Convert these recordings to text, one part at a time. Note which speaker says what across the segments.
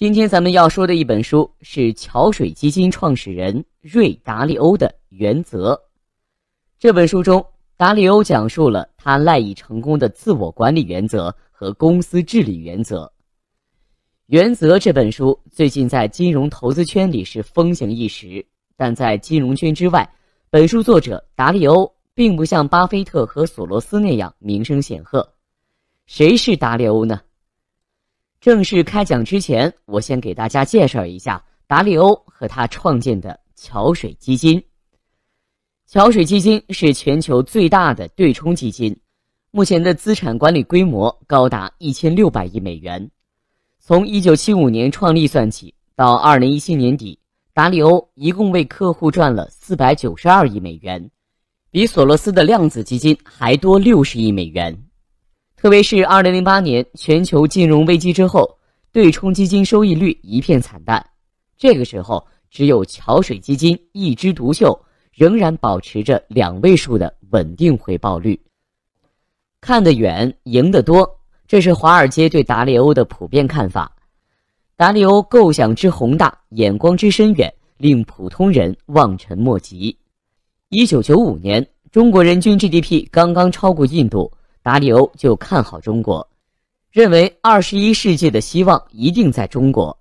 Speaker 1: 今天咱们要说的一本书是桥水基金创始人瑞达利欧的原则。这本书中，达利欧讲述了他赖以成功的自我管理原则和公司治理原则。《原则》这本书最近在金融投资圈里是风行一时，但在金融圈之外，本书作者达利欧并不像巴菲特和索罗斯那样名声显赫。谁是达利欧呢？正式开讲之前，我先给大家介绍一下达利欧和他创建的桥水基金。桥水基金是全球最大的对冲基金，目前的资产管理规模高达一千六百亿美元。从一九七五年创立算起，到二零一七年底，达利欧一共为客户赚了四百九十二亿美元，比索罗斯的量子基金还多六十亿美元。特别是二零零八年全球金融危机之后，对冲基金收益率一片惨淡，这个时候只有桥水基金一枝独秀，仍然保持着两位数的稳定回报率。看得远，赢得多，这是华尔街对达利欧的普遍看法。达利欧构想之宏大，眼光之深远，令普通人望尘莫及。一九九五年，中国人均 GDP 刚刚超过印度。达里欧就看好中国，认为二十一世纪的希望一定在中国。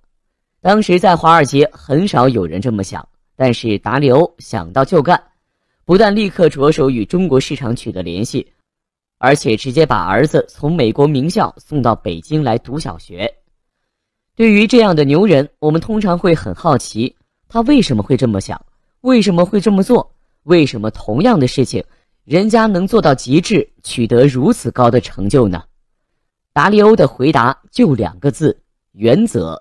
Speaker 1: 当时在华尔街很少有人这么想，但是达里欧想到就干，不但立刻着手与中国市场取得联系，而且直接把儿子从美国名校送到北京来读小学。对于这样的牛人，我们通常会很好奇，他为什么会这么想？为什么会这么做？为什么同样的事情？人家能做到极致，取得如此高的成就呢？达利欧的回答就两个字：原则。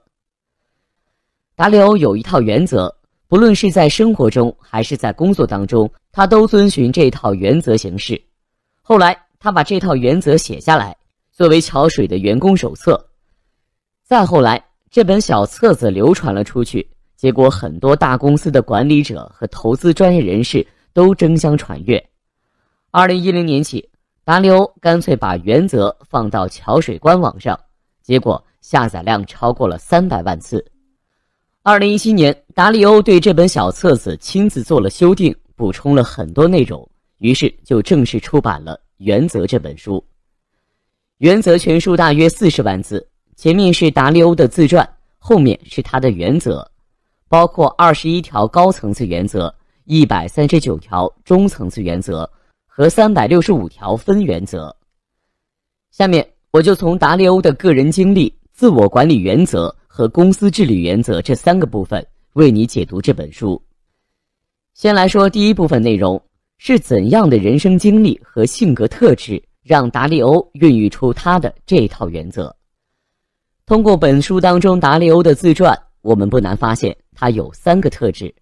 Speaker 1: 达利欧有一套原则，不论是在生活中还是在工作当中，他都遵循这套原则行事。后来，他把这套原则写下来，作为桥水的员工手册。再后来，这本小册子流传了出去，结果很多大公司的管理者和投资专业人士都争相传阅。二零一零年起，达利欧干脆把《原则》放到桥水官网上，结果下载量超过了三百万次。二零一七年，达利欧对这本小册子亲自做了修订，补充了很多内容，于是就正式出版了《原则》这本书。《原则》全书大约四十万字，前面是达利欧的自传，后面是他的原则，包括二十一条高层次原则，一百三十九条中层次原则。和三百六十五条分原则。下面我就从达利欧的个人经历、自我管理原则和公司治理原则这三个部分为你解读这本书。先来说第一部分内容是怎样的人生经历和性格特质让达利欧孕育出他的这套原则？通过本书当中达利欧的自传，我们不难发现他有三个特质。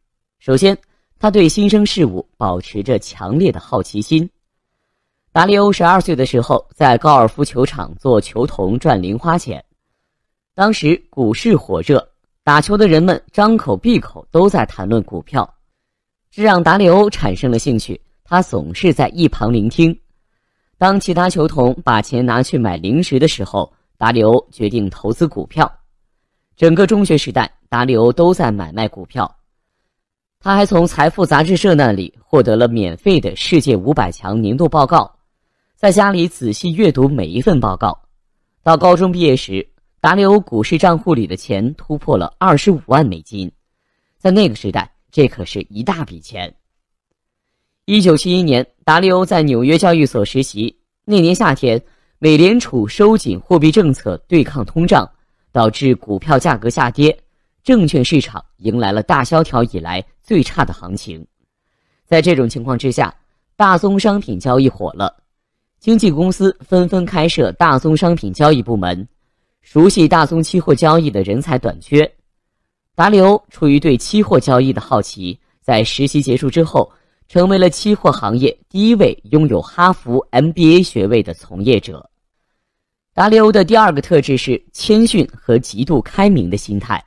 Speaker 1: 首先，他对新生事物保持着强烈的好奇心。达利欧十二岁的时候，在高尔夫球场做球童赚零花钱。当时股市火热，打球的人们张口闭口都在谈论股票，这让达利欧产生了兴趣。他总是在一旁聆听。当其他球童把钱拿去买零食的时候，达利欧决定投资股票。整个中学时代，达利欧都在买卖股票。他还从财富杂志社那里获得了免费的世界五百强年度报告，在家里仔细阅读每一份报告。到高中毕业时，达利欧股市账户里的钱突破了二十五万美金，在那个时代，这可是一大笔钱。一九七一年，达利欧在纽约教育所实习。那年夏天，美联储收紧货币政策对抗通胀，导致股票价格下跌，证券市场迎来了大萧条以来。最差的行情，在这种情况之下，大宗商品交易火了，经纪公司纷纷开设大宗商品交易部门，熟悉大宗期货交易的人才短缺。达利欧出于对期货交易的好奇，在实习结束之后，成为了期货行业第一位拥有哈佛 MBA 学位的从业者。达利欧的第二个特质是谦逊和极度开明的心态。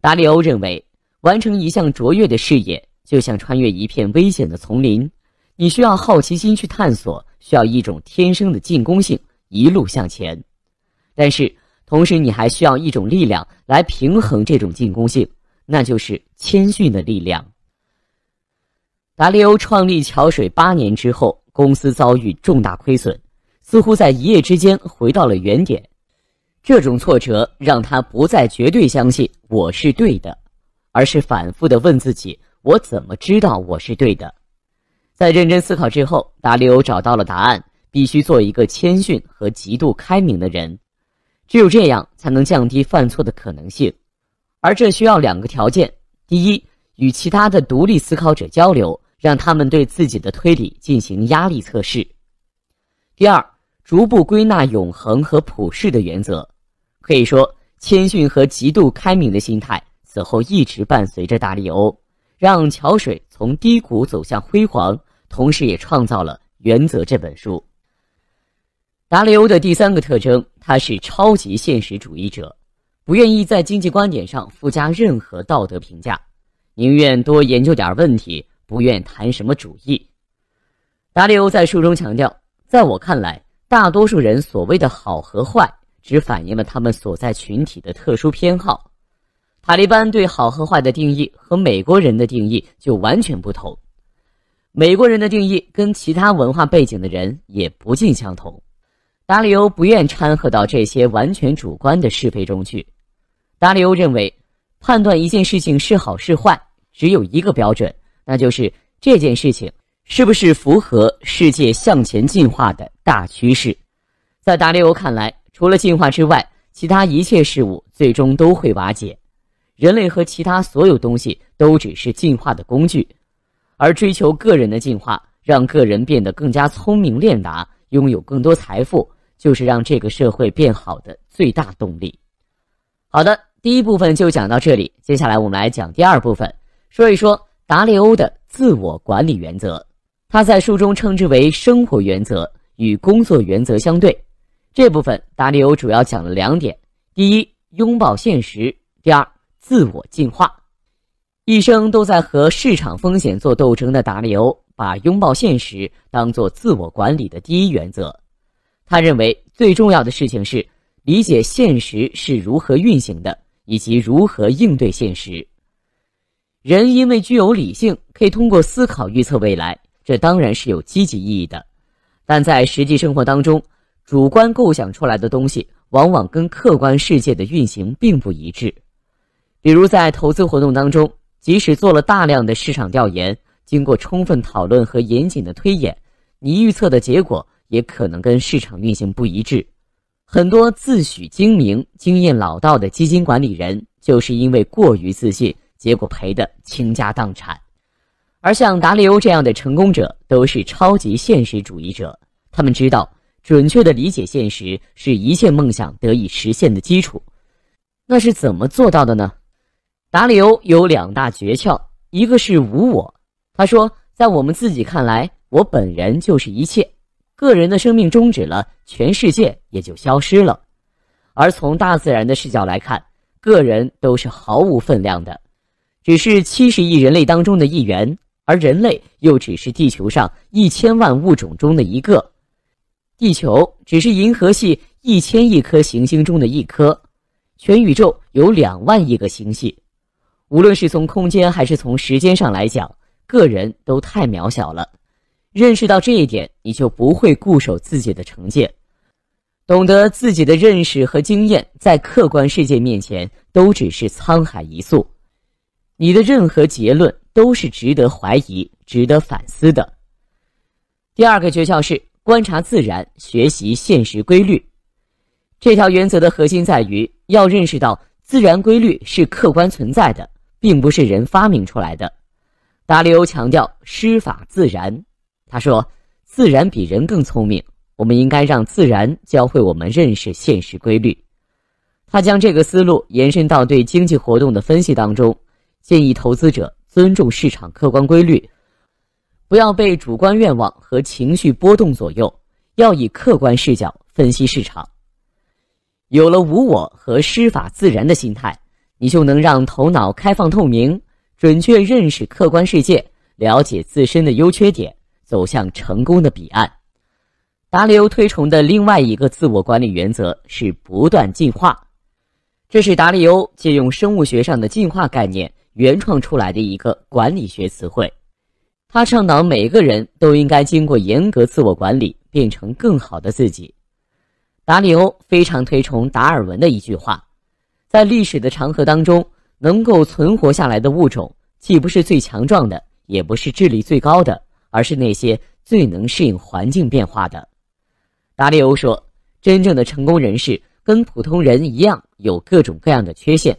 Speaker 1: 达利欧认为。完成一项卓越的事业，就像穿越一片危险的丛林，你需要好奇心去探索，需要一种天生的进攻性，一路向前。但是同时，你还需要一种力量来平衡这种进攻性，那就是谦逊的力量。达利欧创立桥水八年之后，公司遭遇重大亏损，似乎在一夜之间回到了原点。这种挫折让他不再绝对相信我是对的。而是反复的问自己：“我怎么知道我是对的？”在认真思考之后，达利欧找到了答案：必须做一个谦逊和极度开明的人，只有这样才能降低犯错的可能性。而这需要两个条件：第一，与其他的独立思考者交流，让他们对自己的推理进行压力测试；第二，逐步归纳永恒和普世的原则。可以说，谦逊和极度开明的心态。此后一直伴随着达利欧，让桥水从低谷走向辉煌，同时也创造了《原则》这本书。达利欧的第三个特征，他是超级现实主义者，不愿意在经济观点上附加任何道德评价，宁愿多研究点问题，不愿谈什么主义。达利欧在书中强调，在我看来，大多数人所谓的好和坏，只反映了他们所在群体的特殊偏好。塔利班对好和坏的定义和美国人的定义就完全不同，美国人的定义跟其他文化背景的人也不尽相同。达里欧不愿掺和到这些完全主观的是非中去。达里欧认为，判断一件事情是好是坏，只有一个标准，那就是这件事情是不是符合世界向前进化的大趋势。在达里欧看来，除了进化之外，其他一切事物最终都会瓦解。人类和其他所有东西都只是进化的工具，而追求个人的进化，让个人变得更加聪明、练达，拥有更多财富，就是让这个社会变好的最大动力。好的，第一部分就讲到这里，接下来我们来讲第二部分，说一说达利欧的自我管理原则。他在书中称之为“生活原则”，与工作原则相对。这部分达利欧主要讲了两点：第一，拥抱现实；第二。自我进化，一生都在和市场风险做斗争的达里欧，把拥抱现实当做自我管理的第一原则。他认为最重要的事情是理解现实是如何运行的，以及如何应对现实。人因为具有理性，可以通过思考预测未来，这当然是有积极意义的。但在实际生活当中，主观构想出来的东西往往跟客观世界的运行并不一致。比如在投资活动当中，即使做了大量的市场调研，经过充分讨论和严谨的推演，你预测的结果也可能跟市场运行不一致。很多自诩精明、经验老道的基金管理人，就是因为过于自信，结果赔得倾家荡产。而像达利欧这样的成功者，都是超级现实主义者，他们知道准确的理解现实是一切梦想得以实现的基础。那是怎么做到的呢？达里欧有两大诀窍，一个是无我。他说，在我们自己看来，我本人就是一切。个人的生命终止了，全世界也就消失了。而从大自然的视角来看，个人都是毫无分量的，只是七十亿人类当中的一员，而人类又只是地球上一千万物种中的一个，地球只是银河系一千亿颗行星中的一颗，全宇宙有两万亿个星系。无论是从空间还是从时间上来讲，个人都太渺小了。认识到这一点，你就不会固守自己的成见，懂得自己的认识和经验在客观世界面前都只是沧海一粟，你的任何结论都是值得怀疑、值得反思的。第二个诀窍是观察自然，学习现实规律。这条原则的核心在于要认识到自然规律是客观存在的。并不是人发明出来的。达利欧强调“施法自然”，他说：“自然比人更聪明，我们应该让自然教会我们认识现实规律。”他将这个思路延伸到对经济活动的分析当中，建议投资者尊重市场客观规律，不要被主观愿望和情绪波动左右，要以客观视角分析市场。有了“无我”和“施法自然”的心态。你就能让头脑开放透明，准确认识客观世界，了解自身的优缺点，走向成功的彼岸。达里欧推崇的另外一个自我管理原则是不断进化，这是达里欧借用生物学上的进化概念原创出来的一个管理学词汇。他倡导每个人都应该经过严格自我管理，变成更好的自己。达里欧非常推崇达尔文的一句话。在历史的长河当中，能够存活下来的物种，既不是最强壮的，也不是智力最高的，而是那些最能适应环境变化的。达利欧说：“真正的成功人士跟普通人一样，有各种各样的缺陷，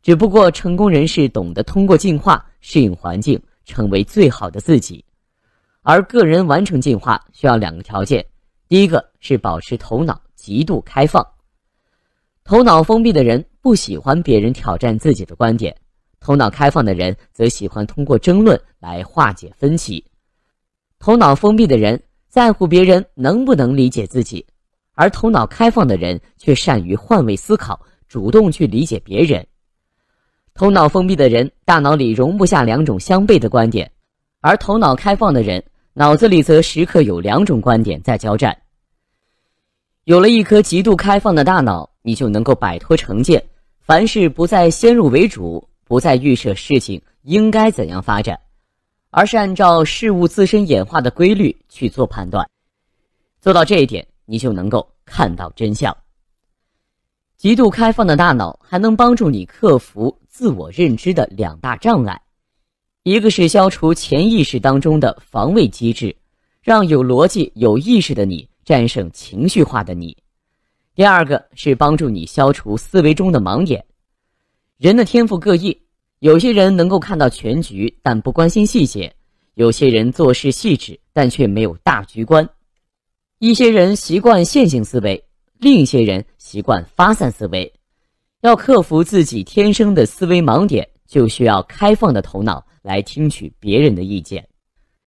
Speaker 1: 只不过成功人士懂得通过进化适应环境，成为最好的自己。而个人完成进化需要两个条件，第一个是保持头脑极度开放，头脑封闭的人。”不喜欢别人挑战自己的观点，头脑开放的人则喜欢通过争论来化解分歧；头脑封闭的人在乎别人能不能理解自己，而头脑开放的人却善于换位思考，主动去理解别人。头脑封闭的人大脑里容不下两种相悖的观点，而头脑开放的人脑子里则时刻有两种观点在交战。有了一颗极度开放的大脑，你就能够摆脱成见。凡事不再先入为主，不再预设事情应该怎样发展，而是按照事物自身演化的规律去做判断，做到这一点，你就能够看到真相。极度开放的大脑还能帮助你克服自我认知的两大障碍，一个是消除潜意识当中的防卫机制，让有逻辑、有意识的你战胜情绪化的你。第二个是帮助你消除思维中的盲点。人的天赋各异，有些人能够看到全局但不关心细节，有些人做事细致但却没有大局观，一些人习惯线性思维，另一些人习惯发散思维。要克服自己天生的思维盲点，就需要开放的头脑来听取别人的意见。